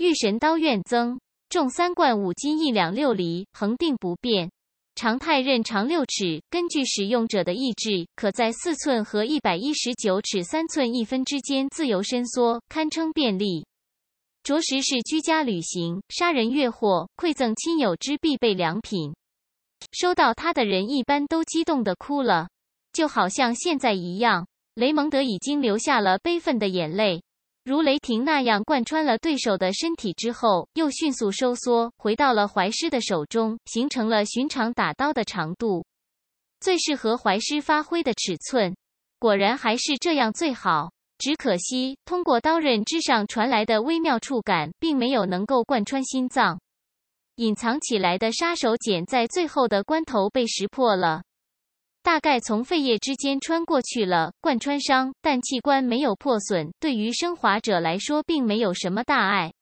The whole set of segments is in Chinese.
御神刀怨增重三贯五斤一两六厘，恒定不变。常态刃长六尺，根据使用者的意志，可在四寸和一百一十九尺三寸一分之间自由伸缩，堪称便利，着实是居家旅行、杀人越货、馈赠亲友之必备良品。收到它的人一般都激动的哭了，就好像现在一样，雷蒙德已经流下了悲愤的眼泪。如雷霆那样贯穿了对手的身体之后，又迅速收缩回到了怀师的手中，形成了寻常打刀的长度，最适合怀师发挥的尺寸。果然还是这样最好。只可惜，通过刀刃之上传来的微妙触感，并没有能够贯穿心脏。隐藏起来的杀手锏，在最后的关头被识破了。大概从肺叶之间穿过去了，贯穿伤，但器官没有破损，对于升华者来说并没有什么大碍。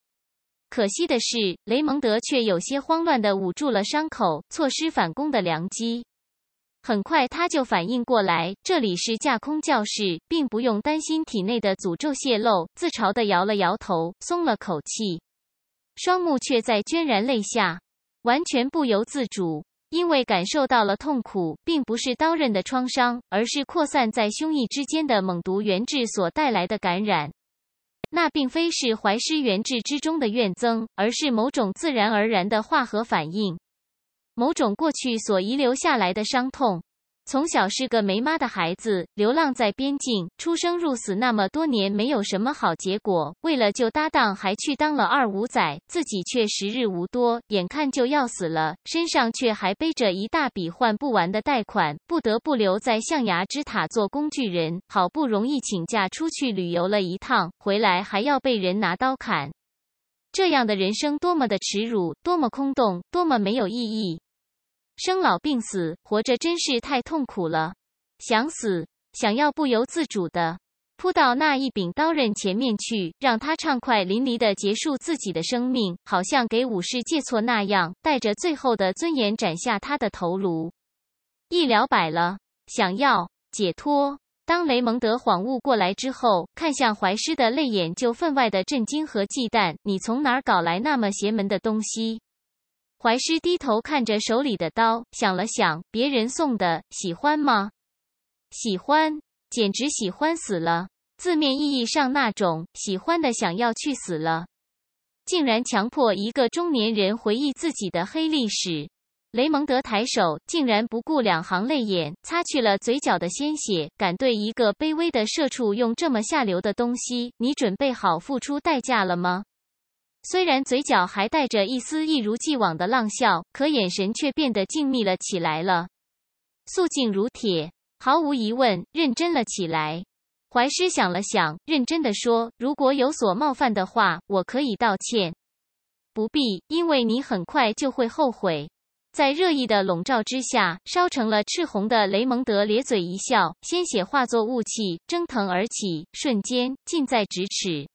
可惜的是，雷蒙德却有些慌乱地捂住了伤口，错失反攻的良机。很快他就反应过来，这里是架空教室，并不用担心体内的诅咒泄露，自嘲地摇了摇头，松了口气，双目却在潸然泪下，完全不由自主。因为感受到了痛苦，并不是刀刃的创伤，而是扩散在胸臆之间的猛毒源质所带来的感染。那并非是怀师源质之中的怨憎，而是某种自然而然的化合反应，某种过去所遗留下来的伤痛。从小是个没妈的孩子，流浪在边境，出生入死那么多年，没有什么好结果。为了救搭档，还去当了二五仔，自己却时日无多，眼看就要死了，身上却还背着一大笔还不完的贷款，不得不留在象牙之塔做工具人。好不容易请假出去旅游了一趟，回来还要被人拿刀砍，这样的人生多么的耻辱，多么空洞，多么没有意义。生老病死，活着真是太痛苦了。想死，想要不由自主的扑到那一柄刀刃前面去，让他畅快淋漓的结束自己的生命，好像给武士戒错那样，带着最后的尊严斩下他的头颅，一了百了。想要解脱。当雷蒙德恍悟过来之后，看向怀师的泪眼就分外的震惊和忌惮。你从哪儿搞来那么邪门的东西？怀师低头看着手里的刀，想了想：“别人送的，喜欢吗？喜欢，简直喜欢死了。字面意义上那种喜欢的，想要去死了。”竟然强迫一个中年人回忆自己的黑历史。雷蒙德抬手，竟然不顾两行泪眼，擦去了嘴角的鲜血。敢对一个卑微的社畜用这么下流的东西？你准备好付出代价了吗？虽然嘴角还带着一丝一如既往的浪笑，可眼神却变得静谧了起来了，肃静如铁，毫无疑问，认真了起来。怀师想了想，认真的说：“如果有所冒犯的话，我可以道歉，不必，因为你很快就会后悔。”在热议的笼罩之下，烧成了赤红的雷蒙德咧嘴一笑，鲜血化作雾气蒸腾而起，瞬间近在咫尺。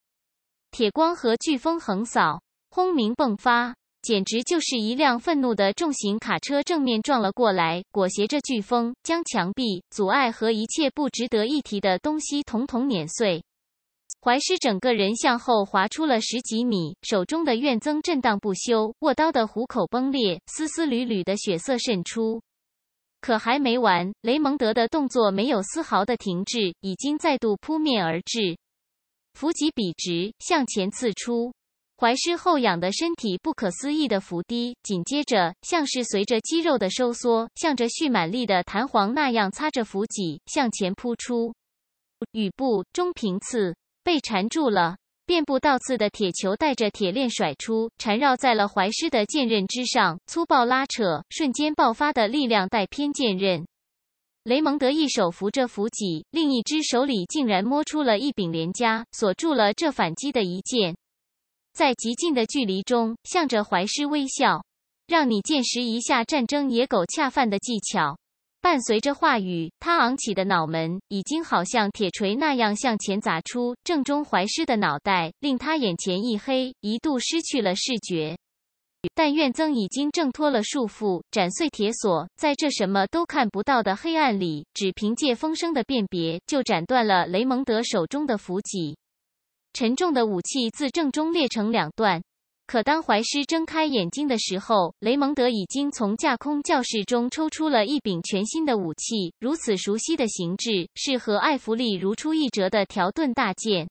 铁光和飓风横扫，轰鸣迸发，简直就是一辆愤怒的重型卡车正面撞了过来，裹挟着飓风，将墙壁、阻碍和一切不值得一提的东西统统碾碎。怀师整个人向后滑出了十几米，手中的怨憎震荡不休，握刀的虎口崩裂，丝丝缕缕的血色渗出。可还没完，雷蒙德的动作没有丝毫的停滞，已经再度扑面而至。伏脊笔直向前刺出，怀师后仰的身体不可思议的伏低，紧接着像是随着肌肉的收缩，向着蓄满力的弹簧那样擦着伏脊向前扑出。羽部中平刺被缠住了，遍布倒刺的铁球带着铁链甩出，缠绕在了怀师的剑刃之上，粗暴拉扯，瞬间爆发的力量带偏剑刃。雷蒙德一手扶着扶脊，另一只手里竟然摸出了一柄连枷，锁住了这反击的一剑，在极近的距离中，向着怀师微笑，让你见识一下战争野狗恰饭的技巧。伴随着话语，他昂起的脑门已经好像铁锤那样向前砸出，正中怀师的脑袋，令他眼前一黑，一度失去了视觉。但愿曾已经挣脱了束缚，斩碎铁索。在这什么都看不到的黑暗里，只凭借风声的辨别，就斩断了雷蒙德手中的伏脊。沉重的武器自正中裂成两段。可当怀师睁开眼睛的时候，雷蒙德已经从架空教室中抽出了一柄全新的武器。如此熟悉的形制，是和艾弗利如出一辙的条顿大剑。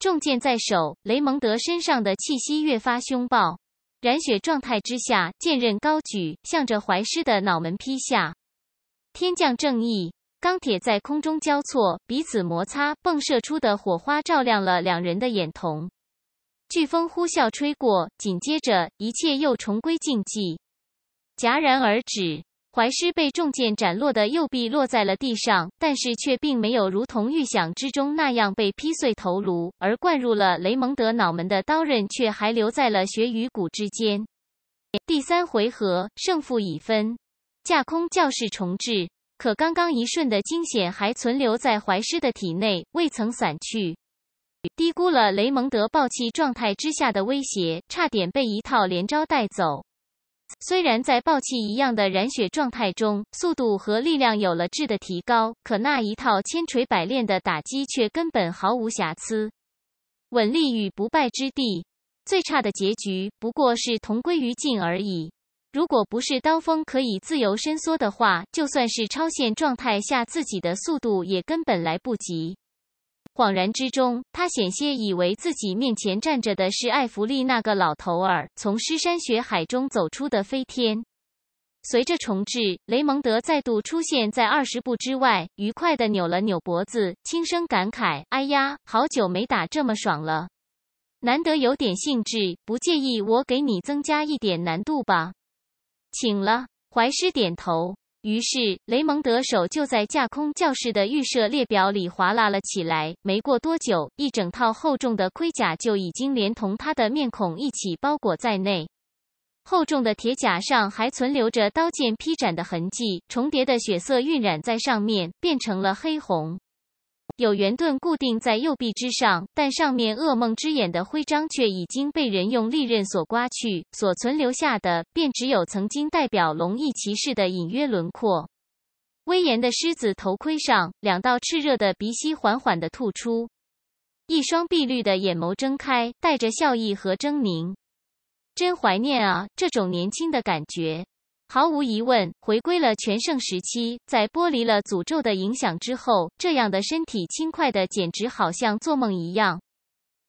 重剑在手，雷蒙德身上的气息越发凶暴。染血状态之下，剑刃高举，向着怀师的脑门劈下。天降正义，钢铁在空中交错，彼此摩擦，迸射出的火花照亮了两人的眼瞳。飓风呼啸吹过，紧接着一切又重归静寂，戛然而止。怀师被重剑斩落的右臂落在了地上，但是却并没有如同预想之中那样被劈碎头颅，而灌入了雷蒙德脑门的刀刃却还留在了血与骨之间。第三回合胜负已分，架空教室重置，可刚刚一瞬的惊险还存留在怀师的体内，未曾散去。低估了雷蒙德暴气状态之下的威胁，差点被一套连招带走。虽然在暴气一样的染血状态中，速度和力量有了质的提高，可那一套千锤百炼的打击却根本毫无瑕疵，稳立与不败之地。最差的结局不过是同归于尽而已。如果不是刀锋可以自由伸缩的话，就算是超限状态下，自己的速度也根本来不及。恍然之中，他险些以为自己面前站着的是艾弗利那个老头儿，从尸山血海中走出的飞天。随着重置，雷蒙德再度出现在二十步之外，愉快地扭了扭脖子，轻声感慨：“哎呀，好久没打这么爽了，难得有点兴致，不介意我给你增加一点难度吧？”“请了。”怀师点头。于是，雷蒙德手就在架空教室的预设列表里划拉了起来。没过多久，一整套厚重的盔甲就已经连同他的面孔一起包裹在内。厚重的铁甲上还存留着刀剑劈斩的痕迹，重叠的血色晕染在上面，变成了黑红。有圆盾固定在右臂之上，但上面噩梦之眼的徽章却已经被人用利刃所刮去，所存留下的便只有曾经代表龙翼骑士的隐约轮廓。威严的狮子头盔上，两道炽热的鼻息缓缓地吐出，一双碧绿的眼眸睁开，带着笑意和狰狞。真怀念啊，这种年轻的感觉。毫无疑问，回归了全盛时期。在剥离了诅咒的影响之后，这样的身体轻快的，简直好像做梦一样。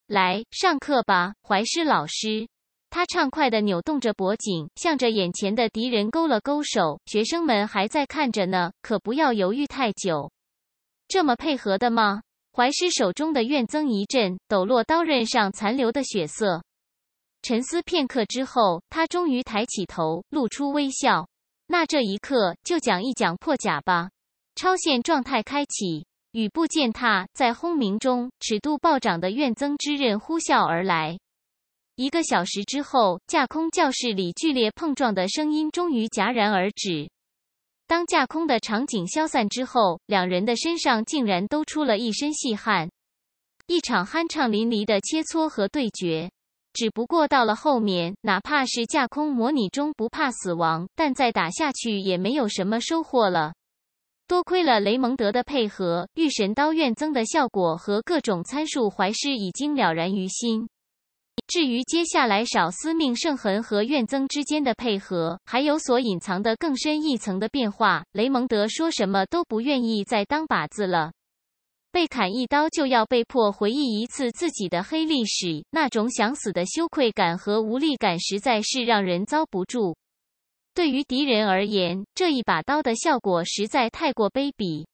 来上课吧，怀师老师。他畅快的扭动着脖颈，向着眼前的敌人勾了勾手。学生们还在看着呢，可不要犹豫太久。这么配合的吗？怀师手中的怨增一阵，抖落刀刃上残留的血色。沉思片刻之后，他终于抬起头，露出微笑。那这一刻，就讲一讲破甲吧。超限状态开启，雨布践踏在轰鸣中，尺度暴涨的怨增之刃呼啸而来。一个小时之后，架空教室里剧烈碰撞的声音终于戛然而止。当架空的场景消散之后，两人的身上竟然都出了一身细汗。一场酣畅淋漓的切磋和对决。只不过到了后面，哪怕是架空模拟中不怕死亡，但再打下去也没有什么收获了。多亏了雷蒙德的配合，御神刀怨增的效果和各种参数，怀师已经了然于心。至于接下来少司命圣痕和怨增之间的配合，还有所隐藏的更深一层的变化，雷蒙德说什么都不愿意再当靶子了。被砍一刀就要被迫回忆一次自己的黑历史，那种想死的羞愧感和无力感，实在是让人遭不住。对于敌人而言，这一把刀的效果实在太过卑鄙。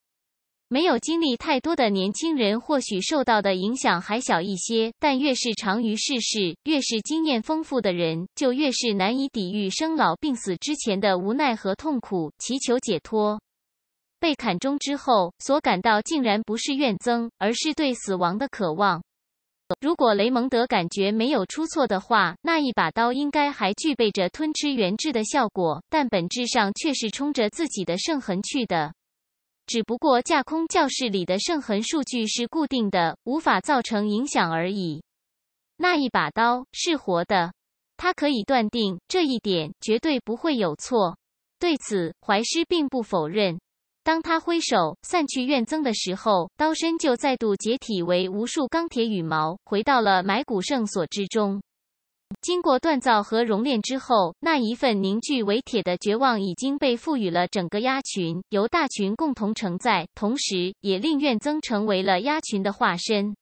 没有经历太多的年轻人，或许受到的影响还小一些；但越是长于世事，越是经验丰富的人，就越是难以抵御生老病死之前的无奈和痛苦，祈求解脱。被砍中之后所感到，竟然不是怨憎，而是对死亡的渴望。如果雷蒙德感觉没有出错的话，那一把刀应该还具备着吞吃原质的效果，但本质上却是冲着自己的圣痕去的。只不过架空教室里的圣痕数据是固定的，无法造成影响而已。那一把刀是活的，他可以断定这一点，绝对不会有错。对此，怀师并不否认。当他挥手散去怨憎的时候，刀身就再度解体为无数钢铁羽毛，回到了埋骨圣所之中。经过锻造和熔炼之后，那一份凝聚为铁的绝望已经被赋予了整个鸭群，由大群共同承载，同时也令怨憎成为了鸭群的化身。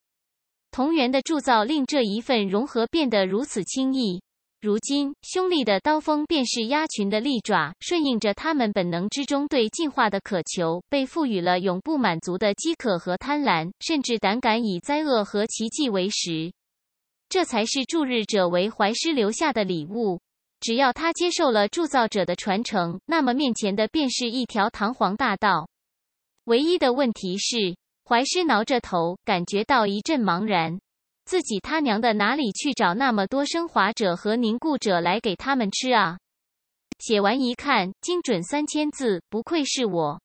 同源的铸造令这一份融合变得如此轻易。如今，凶厉的刀锋便是鸭群的利爪，顺应着他们本能之中对进化的渴求，被赋予了永不满足的饥渴和贪婪，甚至胆敢以灾厄和奇迹为食。这才是铸日者为怀师留下的礼物。只要他接受了铸造者的传承，那么面前的便是一条堂皇大道。唯一的问题是，怀师挠着头，感觉到一阵茫然。自己他娘的哪里去找那么多升华者和凝固者来给他们吃啊？写完一看，精准三千字，不愧是我。